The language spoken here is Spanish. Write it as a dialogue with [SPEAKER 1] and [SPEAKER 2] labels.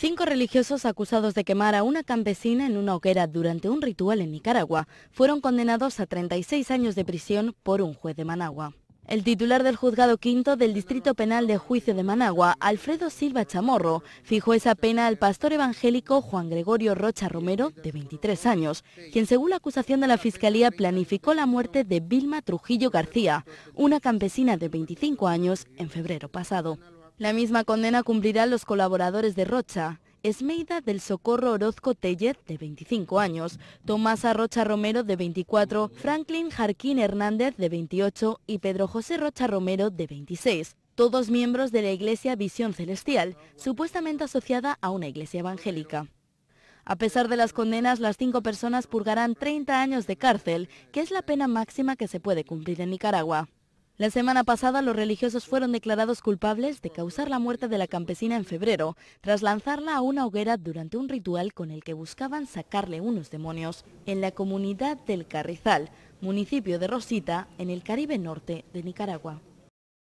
[SPEAKER 1] Cinco religiosos acusados de quemar a una campesina en una hoguera durante un ritual en Nicaragua fueron condenados a 36 años de prisión por un juez de Managua. El titular del juzgado quinto del Distrito Penal de Juicio de Managua, Alfredo Silva Chamorro, fijó esa pena al pastor evangélico Juan Gregorio Rocha Romero, de 23 años, quien según la acusación de la Fiscalía planificó la muerte de Vilma Trujillo García, una campesina de 25 años, en febrero pasado. La misma condena cumplirán los colaboradores de Rocha. Esmeida del Socorro Orozco Tellez, de 25 años, Tomás Rocha Romero, de 24, Franklin Jarquín Hernández, de 28 y Pedro José Rocha Romero, de 26, todos miembros de la Iglesia Visión Celestial, supuestamente asociada a una iglesia evangélica. A pesar de las condenas, las cinco personas purgarán 30 años de cárcel, que es la pena máxima que se puede cumplir en Nicaragua. La semana pasada los religiosos fueron declarados culpables de causar la muerte de la campesina en febrero, tras lanzarla a una hoguera durante un ritual con el que buscaban sacarle unos demonios en la comunidad del Carrizal, municipio de Rosita, en el Caribe Norte de Nicaragua.